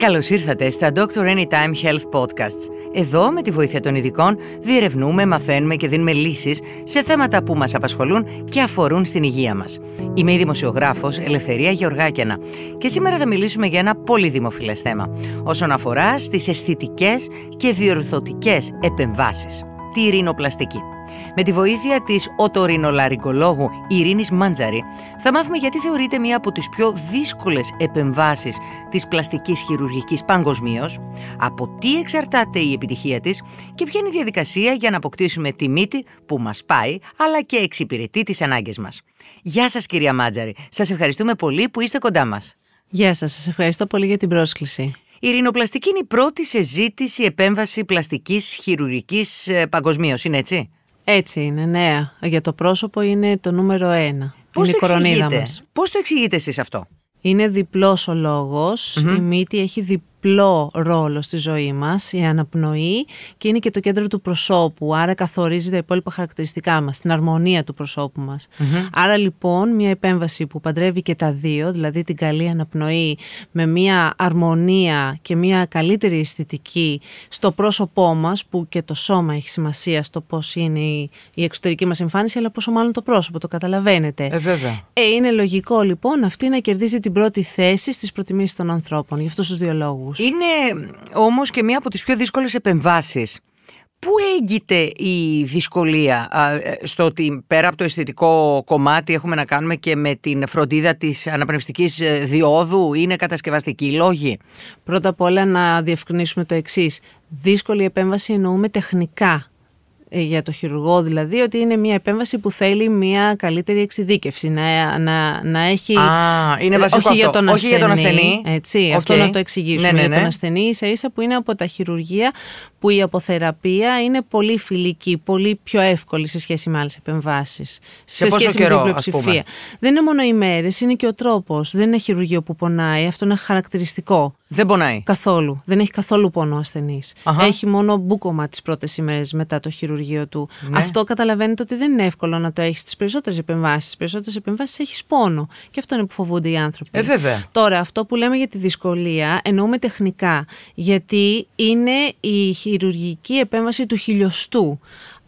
Καλώς ήρθατε στα Doctor Anytime Health Podcasts. Εδώ, με τη βοήθεια των ειδικών, διερευνούμε, μαθαίνουμε και δίνουμε λύσεις σε θέματα που μας απασχολούν και αφορούν στην υγεία μας. Είμαι η δημοσιογράφος Ελευθερία Γεωργάκιανα και σήμερα θα μιλήσουμε για ένα πολύ δημοφιλές θέμα όσον αφορά στις αισθητικές και διορθωτικές επεμβάσεις, τη ρινοπλαστική. Με τη βοήθεια της οτορινολαρικολόγου Ειρήνης Μάντζαρη, θα μάθουμε γιατί θεωρείται μία από τις πιο δύσκολες επεμβάσεις της πλαστικής χειρουργικής παγκοσμίως, από τι εξαρτάται η επιτυχία της και ποια είναι η διαδικασία για να αποκτήσουμε τη μύτη που μας πάει, αλλά και εξυπηρετεί τις ανάγκες μας. Γεια σας, κυρία Μάντζαρη. Σας ευχαριστούμε πολύ που είστε κοντά μας. Γεια σας, σας ευχαριστώ πολύ για την πρόσκληση. Η ρινοπλαστική είναι η πρώτη σε ζήτηση επέμβαση πλαστικής χειρουργικής ε, παγκοσμίως, είναι έτσι? Έτσι είναι, νέα. Για το πρόσωπο είναι το νούμερο ένα. Πώς είναι το η Πώς το εξηγείτε εσείς αυτό? Είναι διπλός ο λόγος. Η μύτη έχει διπλό διπλό ρόλο στη ζωή μας, η αναπνοή και είναι και το κέντρο του προσώπου, άρα καθορίζει τα υπόλοιπα χαρακτηριστικά μας, την αρμονία του προσώπου μας. mm Άρα λοιπόν μια επέμβαση που παντρεύει και τα δύο, δηλαδή την καλή αναπνοή με μια αρμονία και μια καλύτερη αισθητική στο πρόσωπό μας που και το σώμα έχει σημασία στο πώς είναι η εξωτερική μας εμφάνιση αλλά πόσο μάλλον το πρόσωπο, το καταλαβαίνετε. Ε, βέβαια. Ε, είναι λογικό λοιπόν αυτή να κερδίζει την πρώτη θέση στις προτιμήσεις των ανθρώπων, γι' αυτούς τους δύο λόγους. Είναι όμως και μία από τις πιο δύσκολες επεμβάσεις. Πού έγκυται η δυσκολία ε, στο ότι πέρα από το αισθητικό κομμάτι έχουμε να κάνουμε και με την φροντίδα της αναπνευστικής ε, διόδου, είναι κατασκευαστική λόγοι. Πρώτα απ' όλα να διευκρινίσουμε το εξής. Δύσκολη επέμβαση εννοούμε τεχνικά ε, για το χειρουργό δηλαδή ότι είναι μια επέμβαση που θέλει μια καλύτερη εξειδίκευση να, έχει Α, είναι ε, όχι, αυτό. Για τον όχι ασθενή, για τον ασθενή έτσι, αυτό να το εξηγήσουμε ναι, ναι για τον ναι. ασθενή ίσα ίσα που είναι από τα χειρουργεία που η αποθεραπεία είναι πολύ φιλική, πολύ πιο εύκολη σε σχέση με άλλες επεμβάσεις. Σε, σχέση καιρό, με την πλειοψηφία. Δεν είναι μόνο οι μέρες, είναι και ο τρόπος. Δεν είναι χειρουργείο που πονάει. Αυτό είναι χαρακτηριστικό. Δεν πονάει. Καθόλου. Δεν έχει καθόλου πόνο ο ασθενής. Έχει μόνο μπούκομα τις πρώτες ημέρες μετά το χειρουργείο του. Ναι. Αυτό καταλαβαίνετε ότι δεν είναι εύκολο να το έχεις στις περισσότερες επεμβάσεις. Στις περισσότερες επεμβάσεις έχεις πόνο. Και αυτό είναι που φοβούνται οι άνθρωποι. Ε, βέβαια. Τώρα, αυτό που λέμε για τη δυσκολία εννοούμε τεχνικά. Γιατί είναι η χειρουργική επέμβαση του χιλιοστού.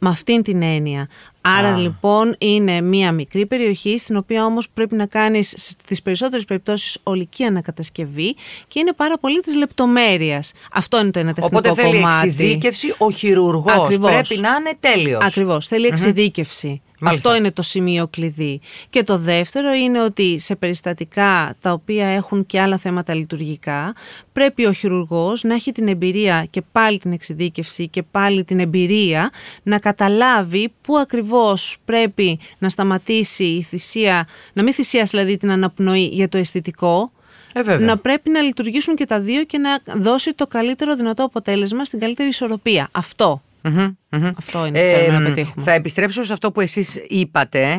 Με αυτήν την έννοια. Άρα λοιπόν είναι μία μικρή περιοχή στην οποία όμως πρέπει να κάνεις στις περισσότερες περιπτώσεις ολική ανακατασκευή και είναι πάρα πολύ της λεπτομέρειας. Αυτό είναι το ένα τεχνικό Οπότε κομμάτι. Οπότε θέλει εξειδίκευση ο χειρουργός. Πρέπει να είναι τέλειος. Ακριβώς. εξειδίκευση. Αυτό είναι το σημείο κλειδί. Και το δεύτερο είναι ότι σε περιστατικά τα οποία έχουν και άλλα θέματα λειτουργικά, πρέπει ο χειρουργός να έχει την εμπειρία και πάλι την εξειδίκευση και πάλι την εμπειρία να καταλάβει πού ακριβώς πρέπει να σταματήσει η θυσία, να μην θυσιάσει δηλαδή την αναπνοή για το αισθητικό, ε, να πρέπει να λειτουργήσουν και τα δύο και να δώσει το καλύτερο δυνατό αποτέλεσμα στην καλύτερη ισορροπία mm Αυτό είναι θέλουμε να πετύχουμε. Θα επιστρέψω σε αυτό που εσείς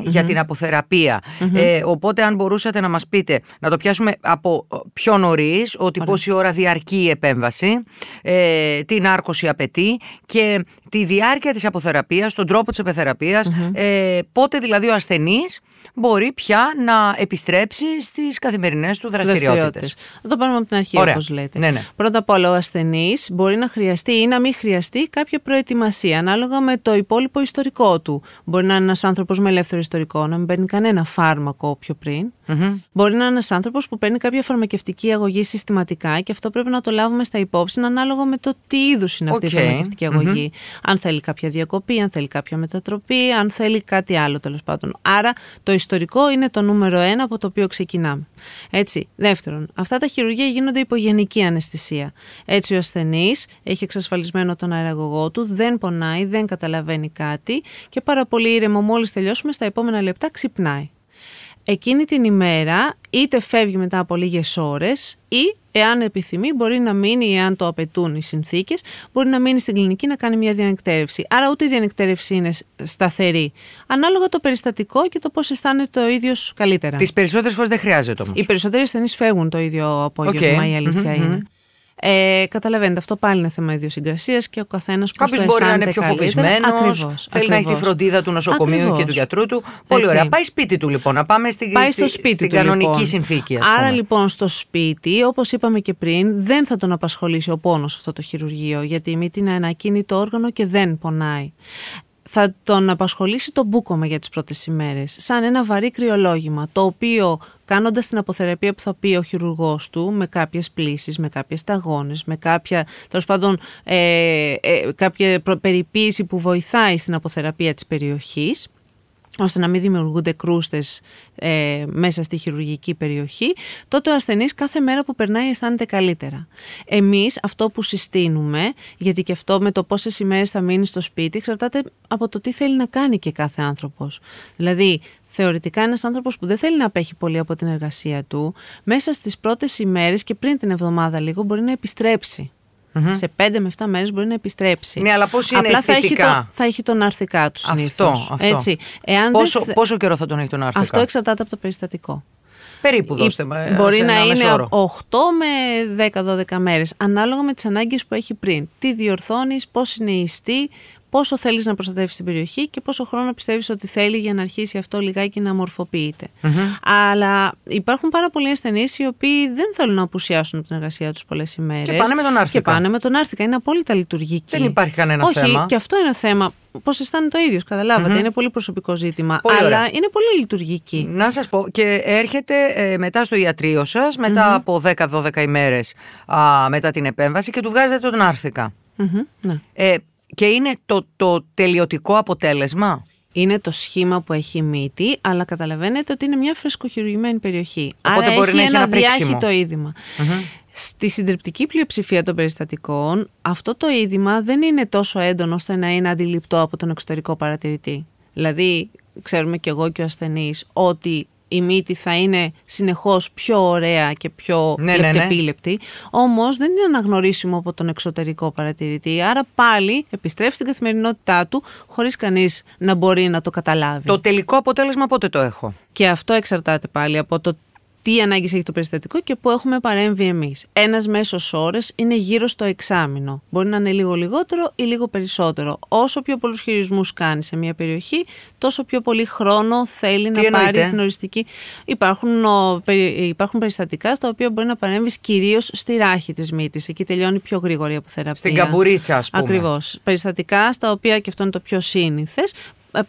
για την αποθεραπεια Ε, οπότε αν μπορούσατε να μας πείτε, να το πιάσουμε από ε, πιο νωρίς, ότι πόση ώρα διαρκεί η επέμβαση, ε, άρκωση απαιτεί και τη διάρκεια της αποθεραπείας, τον τρόπο της αποθεραπειας ε, πότε δηλαδή ο ασθενής μπορεί πια να επιστρέψει στις καθημερινές του δραστηριότητες. Θα το πάρουμε από την αρχή όπω όπως λέτε. Ναι, ναι. Πρώτα απ' όλα ο ασθενής μπορεί να χρειαστεί ή να μην χρειαστεί κάποια προετοιμασία ανάλογα με το υπόλοιπο ιστορικό του. Μπορεί να είναι ένας άνθρωπος με ελεύθερο ιστορικό, να μην παίρνει κανένα φάρμακο πιο πριν. Mm-hmm. Μπορεί να είναι ένας άνθρωπος που παίρνει κάποια φαρμακευτική αγωγή συστηματικά και αυτό πρέπει να το λάβουμε στα υπόψη ανάλογα με το τι είδους είναι αυτή okay. η φαρμακευτική αγωγή. Mm-hmm. Αν θέλει κάποια διακοπή, αν θέλει κάποια μετατροπή, αν θέλει κάτι άλλο τέλος πάντων. Άρα το ιστορικό είναι το νούμερο ένα από το οποίο ξεκινάμε. Έτσι. Δεύτερον, αυτά τα χειρουργεία γίνονται υπογενική αναισθησία. Έτσι, ο ασθενής έχει εξασφαλισμένο τον αεραγωγό του, δεν πονάει, δεν καταλαβαίνει κάτι και πάρα πολύ ήρεμο μόλις τελειώσουμε στα επόμενα λεπτά ξυπνάει εκείνη την ημέρα είτε φεύγει μετά από λίγες ώρες ή εάν επιθυμεί μπορεί να μείνει, εάν το απαιτούν οι συνθήκες, μπορεί να μείνει στην κλινική να κάνει μια διανεκτέρευση. Άρα ούτε η διανεκτέρευση είναι σταθερή. Ανάλογα το περιστατικό και το πώς αισθάνεται ο ίδιος καλύτερα. Τις περισσότερες φορές δεν χρειάζεται όμως. Οι περισσότεροι ασθενείς φεύγουν το ίδιο απόγευμα, η αληθεια είναι. Ε, καταλαβαίνετε, αυτό πάλι είναι θέμα ιδιοσυγκρασίας και ο καθένας που Κάποιο μπορεί να είναι πιο φοβισμένο, θέλει να έχει τη φροντίδα του νοσοκομείου και του γιατρού του. Πολύ ωραία. Πάει σπίτι του λοιπόν, να πάμε στη, στην του, λοιπόν. κανονική συνθήκη. Άρα λοιπόν στο σπίτι, όπως είπαμε και πριν, δεν θα τον απασχολήσει ο πόνος αυτό το χειρουργείο, γιατί η μύτη είναι ένα ακίνητο όργανο και δεν πονάει θα τον απασχολήσει το μπούκομα για τις πρώτες ημέρες. σαν ένα βαρύ κρυολόγημα, το οποίο κάνοντας την αποθεραπεία που θα πει ο χειρουργός του με κάποιες πλήσεις, με κάποιες σταγόνες, με κάποια πάντων ε, ε, κάποια περιποίηση που βοηθάει στην αποθεραπεία της περιοχής ώστε να μην δημιουργούνται κρούστες ε, μέσα στη χειρουργική περιοχή, τότε ο ασθενής κάθε μέρα που περνάει αισθάνεται καλύτερα. Εμείς αυτό που συστήνουμε, γιατί και αυτό με το πόσες ημέρες θα μείνει στο σπίτι, εξαρτάται από το τι θέλει να κάνει και κάθε άνθρωπος. Δηλαδή θεωρητικά ένας άνθρωπος που δεν θέλει να απέχει πολύ από την εργασία του, μέσα στις πρώτες ημέρες και πριν την εβδομάδα λίγο μπορεί να επιστρεψει Σε 5 με 7 μέρες μπορεί να επιστρέψει. Ναι, αλλά πώς είναι Απλά θα έχει, το, θα έχει τον αρθικά του συνήθως. Αυτό. αυτό. Έτσι. πόσο, πόσο καιρό θα τον έχει τον αρθικά. Αυτό εξαρτάται από το περιστατικό. Περίπου, δώστε με. Μπορεί να είναι 8 με 10-12 μέρες, ανάλογα με τις ανάγκες που έχει πριν. Τι διορθώνεις, πώς είναι η ιστή, πόσο θέλεις να προστατεύεις την περιοχή και πόσο χρόνο πιστεύεις ότι θέλει για να αρχίσει αυτό λιγάκι να μορφοποιειται mm-hmm. Αλλά υπάρχουν πάρα πολλοί ασθενείς οι οποίοι δεν θέλουν να απουσιάσουν από την εργασία τους πολλές ημέρες. Και πάνε με τον άρθικα. Και πάνε με τον άρθικα. Είναι απόλυτα λειτουργική. Δεν υπάρχει κανένα Όχι, θέμα. Όχι, και αυτό είναι θέμα. Πώς αισθάνεται το ίδιος, καταλάβατε. Mm-hmm. Είναι πολύ προσωπικό ζήτημα. Πολύ αλλά ωραία. είναι πολύ λειτουργική. Να σας πω, και έρχεται ε, μετά στο ιατρείο σας, μετα mm-hmm. από 10-12 ημέρε μετά την επέμβαση και του βγάζετε τον άρθικα. Mm-hmm, ναι. ε, και είναι το, το τελειωτικό αποτέλεσμα. Είναι το σχήμα που έχει μύτη, αλλά καταλαβαίνετε ότι είναι μια φρεσκοχειρουργημένη περιοχή. Οπότε Άρα μπορεί έχει να έχει ένα διάχυτο Στη συντριπτική πλειοψηφία των περιστατικών, αυτό το είδημα δεν είναι τόσο έντονο ώστε να είναι αντιληπτό από τον εξωτερικό παρατηρητή. Δηλαδή, ξέρουμε κι εγώ και ο ασθενής ότι η μύτη θα είναι συνεχώς πιο ωραία και πιο ναι, ναι, ναι, λεπτεπίλεπτη. Όμως δεν είναι αναγνωρίσιμο από τον εξωτερικό παρατηρητή. Άρα πάλι επιστρέφει στην καθημερινότητά του χωρίς κανείς να μπορεί να το καταλάβει. Το τελικό αποτέλεσμα πότε το έχω. Και αυτό εξαρτάται πάλι από το τι ανάγκες έχει το περιστατικό και πού έχουμε παρέμβει εμείς. Ένας μέσος ώρες είναι γύρω στο εξάμεινο. Μπορεί να είναι λίγο λιγότερο ή λίγο περισσότερο. Όσο πιο πολλούς χειρισμούς κάνεις σε μια περιοχή, τόσο πιο πολύ χρόνο θέλει να πάρει την οριστική. Υπάρχουν, υπάρχουν περιστατικά στα οποία μπορεί να παρέμβεις κυρίως στη ράχη της μύτης. Εκεί τελειώνει πιο γρήγορη η αποθεραπεία. Στην καμπουρίτσα, ας πούμε. Ακριβώς. Περιστατικά στα οποία, και αυτό είναι το πιο σύνηθες,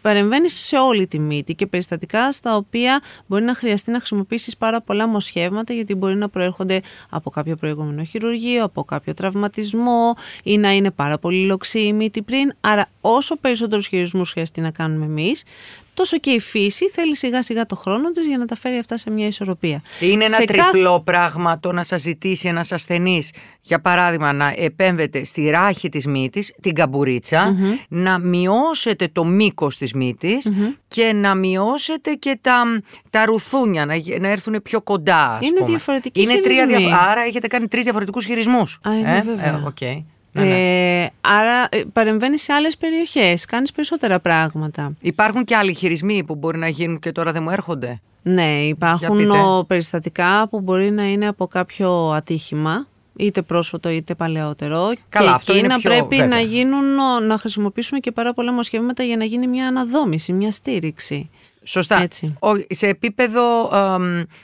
παρεμβαίνει σε όλη τη μύτη και περιστατικά στα οποία μπορεί να χρειαστεί να χρησιμοποιήσεις πάρα πολλά μοσχεύματα, γιατί μπορεί να προέρχονται από κάποιο προηγούμενο χειρουργείο, από κάποιο τραυματισμό ή να είναι πάρα πολύ λοξή η μύτη πριν. Άρα, όσο περισσότερους χειρισμούς χρειαστεί να κάνουμε εμείς, τόσο και η φύση θέλει σιγά σιγά το χρόνο της για να τα φέρει αυτά σε μια ισορροπία. Είναι ένα τριπλό πράγμα το να σας ζητήσει ένας ασθενής, για παράδειγμα, να επέμβετε στη ράχη της μύτης, την καμπουριτσα να μειώσετε το μήκος της μυτη και να μειώσετε και τα, τα ρουθούνια, να, να έρθουν πιο κοντά. είναι πούμε. διαφορετική Είναι Άρα έχετε κάνει τρεις διαφορετικούς χειρισμούς. Α, είναι ε, βέβαια. Ε, ναι, ναι. Ε, άρα ε, παρεμβαίνει σε άλλες περιοχές, κάνεις περισσότερα πράγματα. Υπάρχουν και άλλοι χειρισμοί που μπορεί να γίνουν και τώρα δεν μου έρχονται. Ναι, υπάρχουν περιστατικά που μπορεί να είναι από κάποιο ατύχημα, είτε πρόσφατο είτε παλαιότερο. Καλά, και αυτό εκεί είναι να πιο πρέπει να, γίνουν, να χρησιμοποιήσουμε και πάρα πολλά μοσχεύματα για να γίνει μια αναδόμηση, μια στήριξη. Σωστά. σε επίπεδο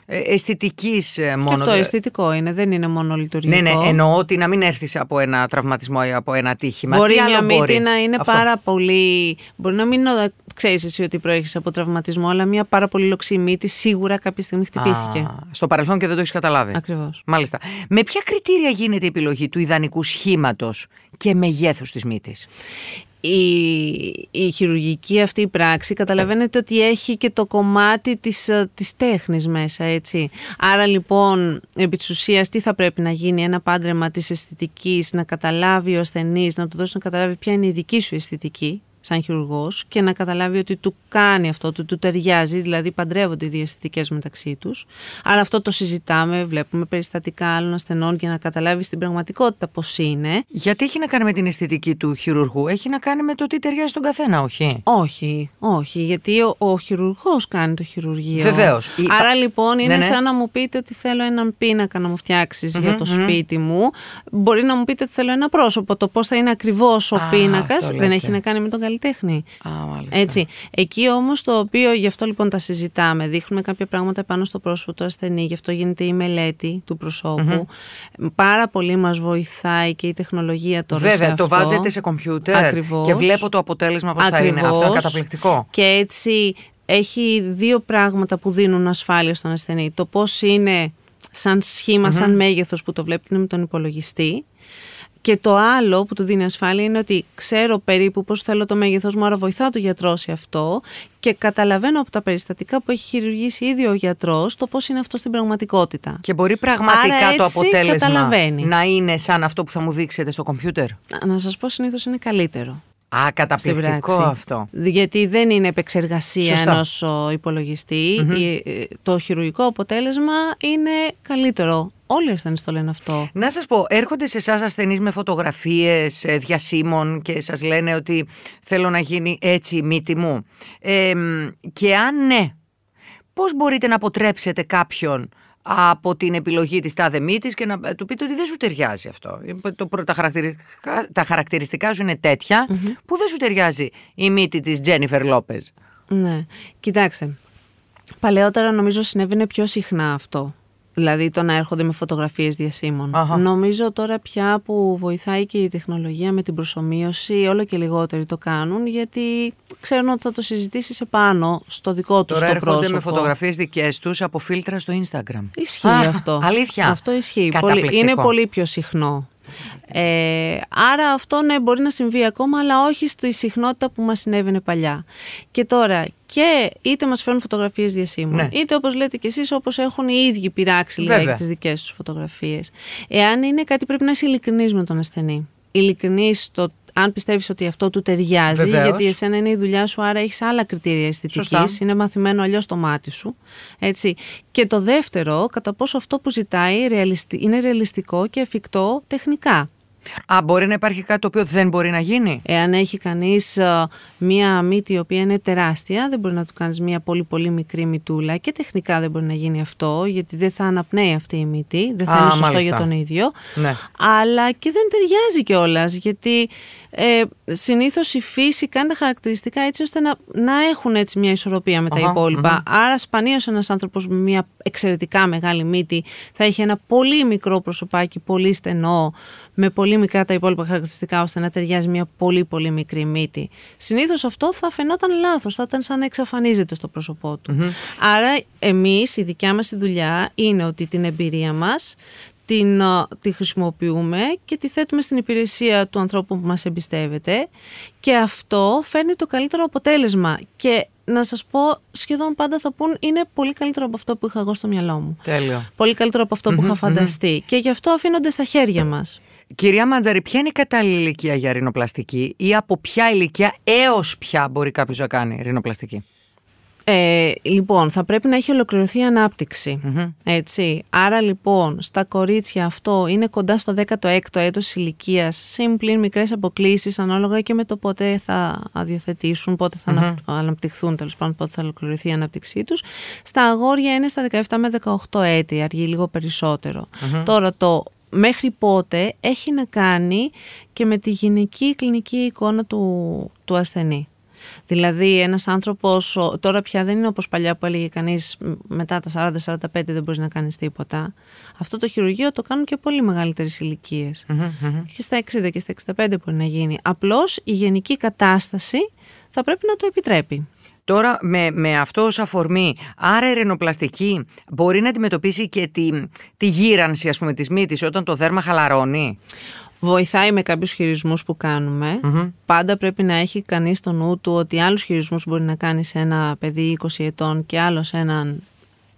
ε, αισθητικής ε, μόνο. Και αυτό αισθητικό είναι, δεν είναι μόνο λειτουργικό. Ναι, ναι, εννοώ ότι να μην έρθεις από ένα τραυματισμό ή από ένα τύχημα. Μπορεί μια μύτη να είναι αυτό. πάρα πολύ. Μπορεί να μην ε, ξέρεις εσύ ότι προέχεις από τραυματισμό, αλλά μια πάρα πολύ λοξή μύτη σίγουρα κάποια στιγμή χτυπήθηκε. στο παρελθόν και δεν το έχεις καταλάβει. Ακριβώς. Μάλιστα. Με ποια κριτήρια γίνεται η επιλογή του ιδανικού σχήματος και μεγέθους της μύτης η, η χειρουργική αυτή η πράξη καταλαβαίνετε ότι έχει και το κομμάτι της, ε, της τέχνης μέσα έτσι. Άρα λοιπόν επί της ουσίας τι θα πρέπει να γίνει ένα πάντρεμα της αισθητικής να καταλάβει ο ασθενής να του δώσει να καταλάβει ποια είναι η δική σου αισθητική σαν χειρουργός και να καταλάβει ότι του κάνει αυτό, του, του ταιριάζει, δηλαδή παντρεύονται οι διαστητικέ μεταξύ τους. Άρα αυτό το συζητάμε, βλέπουμε περιστατικά άλλων ασθενών για να καταλάβει στην πραγματικότητα πώς είναι. Γιατί έχει να κάνει με την αισθητική του χειρουργού, έχει να κάνει με το τι ταιριάζει στον καθένα, όχι. Όχι, όχι, γιατί ο, ο χειρουργός κάνει το χειρουργείο. Βεβαίως. Άρα λοιπόν ναι, είναι ναι, σαν να μου πείτε ότι θέλω έναν πίνακα να μου φτιαξει για το σπίτι μου. Μπορεί να μου πείτε ότι θέλω ένα πρόσωπο. Το πώς θα είναι ακριβώς ο πίνακα δεν έχει να κάνει με τον καλλιτέχνη. Α, μάλιστα. Έτσι. Εκεί όμως το οποίο, γι' αυτό λοιπόν τα συζητάμε, δείχνουμε κάποια πράγματα πάνω στο πρόσωπο του ασθενή, γι' αυτό γίνεται η μελέτη του προσωπου Πάρα πολύ μας βοηθάει και η τεχνολογία τώρα. Βέβαια, σε αυτό. το βάζετε σε κομπιούτερ Ακριβώς. και βλέπω το αποτέλεσμα πώς θα είναι. Αυτό είναι καταπληκτικό. Και έτσι έχει δύο πράγματα που δίνουν ασφάλεια στον ασθενή. Το πώς είναι σαν σχημα σαν μέγεθος που το βλέπετε με τον υπολογιστή. Και το άλλο που του δίνει ασφάλεια είναι ότι ξέρω περίπου πώς θέλω το μέγεθό μου, άρα βοηθά το γιατρό σε αυτό και καταλαβαίνω από τα περιστατικά που έχει χειρουργήσει ήδη ο γιατρός το πώς είναι αυτό στην πραγματικότητα. Και μπορεί πραγματικά το αποτέλεσμα να είναι σαν αυτό που θα μου δείξετε στο κομπιούτερ. Να σας πω συνήθως είναι καλύτερο. Α, καταπληκτικό αυτό. Γιατί δεν είναι επεξεργασία ενό υπολογιστή. Mm-hmm. Το χειρουργικό αποτέλεσμα είναι καλύτερο Όλοι οι ασθενείς το λένε αυτό. Να σας πω, έρχονται σε εσάς ασθενείς με φωτογραφίες ε, διασύμων και σας λένε ότι θέλω να γίνει έτσι η μύτη μου. Ε, και αν ναι, πώς μπορείτε να αποτρέψετε κάποιον από την επιλογή της τάδε μύτης και να ε, του πείτε ότι δεν σου ταιριάζει αυτό. Το, τα, χαρακτηριστικά, τα χαρακτηριστικά σου είναι που δεν σου ταιριάζει η μύτη της Τζένιφερ Λόπες. Ναι, κοιτάξτε. Παλαιότερα νομίζω συνέβαινε πιο συχνά αυτό. Δηλαδή το να έρχονται με φωτογραφίες διασύμων. Νομίζω τώρα πια που βοηθάει και η τεχνολογία με την προσωμείωση, όλο και λιγότεροι το κάνουν γιατί ξέρουν ότι θα το συζητήσεις επάνω στο δικό τους το πρόσωπο. Τώρα έρχονται με φωτογραφίες δικές τους από φίλτρα στο Instagram. Ισχύει αυτό. Αλήθεια. Αυτό ισχύει. Πολύ, είναι πολύ πιο συχνό. Ε, άρα αυτό ναι, μπορεί να συμβεί ακόμα, αλλά όχι στη συχνότητα που μας συνέβαινε παλιά. Και τώρα, και είτε μας φέρνουν φωτογραφίες διασύμων, ναι. είτε όπως λέτε και εσείς όπως έχουν οι ίδιοι πειράξει λιγάκι τις δικές τους φωτογραφίες Εάν είναι κάτι, πρέπει να είσαι ειλικρινής με τον ασθενή. Ειλικρινής στο αν πιστεύεις ότι αυτό του ταιριάζει, γιατί εσένα είναι η δουλειά σου, άρα έχεις άλλα κριτήρια αισθητικής. Είναι μαθημένο αλλιώς το μάτι σου. Έτσι. Και το δεύτερο, κατά πόσο αυτό που ζητάει είναι ρεαλιστικό και εφικτό τεχνικά. Α, μπορεί να υπάρχει κάτι το οποίο δεν μπορεί να γίνει. Εάν έχει κανείς ε, μία μύτη η οποία είναι τεράστια, δεν μπορεί να του κάνεις μία πολύ πολύ μικρή μυτούλα και τεχνικά δεν μπορεί να γίνει αυτό, γιατί δεν θα αναπνέει αυτή η μύτη, δεν θα Α, είναι σωστό μάλιστα. για τον ίδιο. Ναι. Αλλά και δεν ταιριάζει κιόλας, γιατί ε, συνήθως η φύση κάνει τα χαρακτηριστικά έτσι ώστε να, να έχουν έτσι μια ισορροπία με τα uh-huh, υπόλοιπα. Uh-huh. Άρα, σπανίως ένας άνθρωπος με μια εξαιρετικά μεγάλη μύτη θα έχει ένα πολύ μικρό προσωπάκι, πολύ στενό, με πολύ πολύ μικρά τα υπόλοιπα χαρακτηριστικά ώστε να ταιριάζει μια πολύ πολύ μικρή μύτη. Συνήθως αυτό θα φαινόταν λάθος, θα ήταν σαν να εξαφανίζεται στο πρόσωπό του. Mm-hmm. Άρα, εμείς, η δικιά μας δουλειά είναι ότι την εμπειρία μας την, τη χρησιμοποιούμε και τη θέτουμε στην υπηρεσία του ανθρώπου που μας εμπιστεύεται και αυτό φέρνει το καλύτερο αποτέλεσμα και να σας πω σχεδόν πάντα θα πούν είναι πολύ καλύτερο από αυτό που είχα εγώ στο μυαλό μου. Τέλειο. Πολύ καλύτερο από αυτό που είχα φανταστει και γι' αυτό αφήνονται στα χέρια μας. Κυρία Μάντζαρη, ποια είναι η κατάλληλη ηλικία για ρινοπλαστική ή από ποια ηλικία έως ποια μπορεί κάποιος να κάνει ρινοπλαστική. Ε, λοιπόν, θα πρέπει να έχει ολοκληρωθεί η ανάπτυξη. Mm-hmm. λοιπον θα πρεπει να εχει ολοκληρωθει η αναπτυξη ετσι αρα λοιπον στα κορίτσια αυτό είναι κοντά στο 16ο έτος ηλικίας, σύμπλην μικρές αποκλήσεις ανάλογα και με το πότε θα αδιοθετήσουν, πότε θα mm-hmm. αναπτυχθούν, τέλος πάντων πότε θα ολοκληρωθεί η ανάπτυξή τους. Στα αγόρια είναι στα 17 με 18 έτη, αργεί λίγο Τώρα το μέχρι πότε έχει να κάνει και με τη γενική κλινική εικόνα του, του ασθενή. Δηλαδή ένας άνθρωπος, τώρα πια δεν είναι όπως παλιά που έλεγε κανείς μετά τα 40-45 δεν μπορείς να κάνεις τίποτα. Αυτό το χειρουργείο το κάνουν και πολύ ηλικίε. Και στα 60 και στα 65 μπορεί να γίνει. Απλώς η γενική κατάσταση θα πρέπει να το επιτρέπει. Τώρα με, με αυτό ως αφορμή, άρα η ρενοπλαστική μπορεί να αντιμετωπίσει και τη, γύρανση ας πούμε της μύτης όταν το δέρμα χαλαρώνει. Βοηθάει με κάποιους χειρισμούς που κανουμε Πάντα πρέπει να έχει κανείς στο νου του ότι άλλους χειρισμούς μπορεί να κάνει σε ένα παιδί 20 ετών και άλλο σε έναν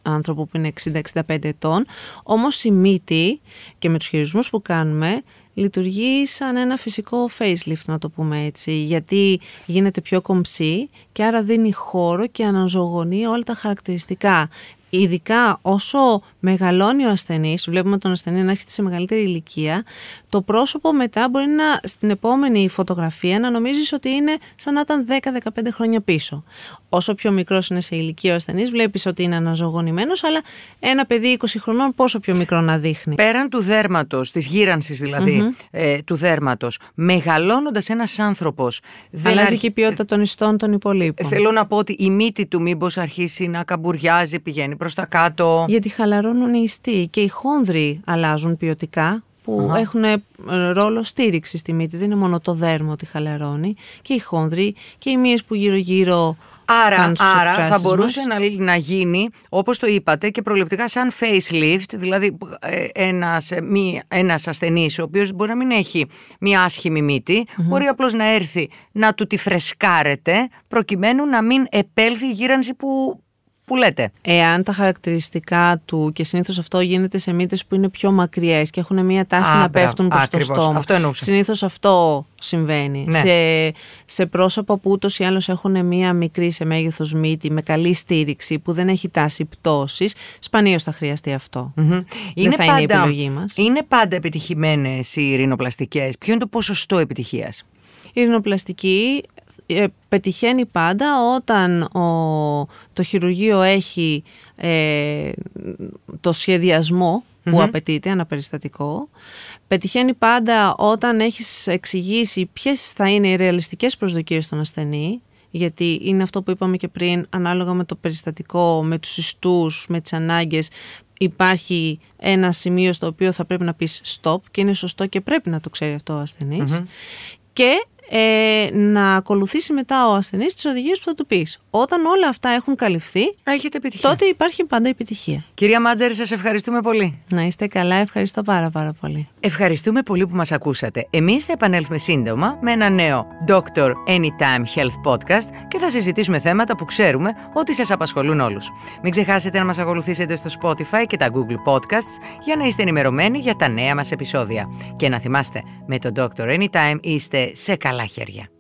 άνθρωπο που είναι 60-65 ετών. Όμως η μύτη και με τους χειρισμούς που κάνουμε λειτουργεί σαν ένα φυσικό facelift να το πούμε έτσι γιατί γίνεται πιο κομψή και άρα δίνει χώρο και αναζωογονεί όλα τα χαρακτηριστικά Ειδικά όσο μεγαλώνει ο ασθενής, βλέπουμε τον ασθενή να έρχεται σε μεγαλύτερη ηλικία, το πρόσωπο μετά μπορεί να στην επόμενη φωτογραφία να νομίζεις ότι είναι σαν να ήταν 10-15 χρόνια πίσω. Όσο πιο μικρός είναι σε ηλικία ο ασθενής, βλέπεις ότι είναι αναζωογονημένος, αλλά ένα παιδί 20 χρονών πόσο πιο μικρό να δείχνει. Πέραν του δέρματος, της γύρανσης δηλαδή mm-hmm. ε, του δέρματος, μεγαλώνοντας ένας άνθρωπος. Αλλάζει και η ποιότητα των ιστών των υπολείπων. Ε, θέλω να πω ότι η μύτη του μήπως αρχίσει να καμπουριάζει, πηγαίνει προς τα κάτω. Γιατί χαλαρώνουν οι ιστοί και οι χόνδροι αλλάζουν ποιοτικά που έχουν ε, ρόλο στήριξη στη μύτη. Δεν είναι μόνο το δέρμα ότι χαλαρώνει και οι χόνδροι και οι μύες που γύρω-γύρω Άρα, άρα θα μπορούσε να, να γίνει, όπως το είπατε, και προληπτικά σαν facelift, δηλαδή ε, ένας, ε, μη, ένας ασθενής ο οποίος μπορεί να μην έχει μια άσχημη μπορεί απλώς να έρθει να του τη φρεσκάρετε προκειμένου να μην επέλθει η γύρανση που Εάν τα χαρακτηριστικά του και συνήθως αυτό γίνεται σε μύτες που είναι πιο μακριές και έχουν μία τάση να πέφτουν προς το στόμα. Αυτό Συνήθως αυτό συμβαίνει. Ναι. Σε, σε πρόσωπα που ούτως ή άλλως έχουν μία μικρή σε μέγεθος μύτη με καλή στήριξη που δεν έχει τάση πτώσης, σπανίως θα χρειαστεί είναι θα πάντα, είναι η επιλογή μας. Είναι πάντα επιτυχημένες οι ειρηνοπλαστικές. Ποιο είναι το ποσοστό επιτυχίας. Η ρινοπλαστική ε, πετυχαίνει πάντα όταν ο, το χειρουργείο έχει ε, το σχεδιασμό που απαιτείται, ένα περιστατικό. Πετυχαίνει πάντα όταν έχεις εξηγήσει ποιες θα είναι οι ρεαλιστικές προσδοκίες των ασθενή, γιατί είναι αυτό που είπαμε και πριν, ανάλογα με το περιστατικό, με τους ιστούς, με τις ανάγκες, υπάρχει ένα σημείο στο οποίο θα πρέπει να πεις stop και είναι σωστό και πρέπει να το ξέρει αυτό ο ασθενης que ε, να ακολουθήσει μετά ο ασθενής τις οδηγίες που θα του πεις. Όταν όλα αυτά έχουν καλυφθεί, Έχετε επιτυχία. τότε υπάρχει πάντα επιτυχία. Κυρία Μάτζερ, σας ευχαριστούμε πολύ. Να είστε καλά, ευχαριστώ πάρα πάρα πολύ. Ευχαριστούμε πολύ που μας ακούσατε. Εμείς θα επανέλθουμε σύντομα με ένα νέο Doctor Anytime Health Podcast και θα συζητήσουμε θέματα που ξέρουμε ότι σας απασχολούν όλους. Μην ξεχάσετε να μας ακολουθήσετε στο Spotify και τα Google Podcasts για να είστε ενημερωμένοι για τα νέα μας επεισόδια. Και να θυμάστε, με το Doctor Anytime είστε σε καλά καλά χέρια.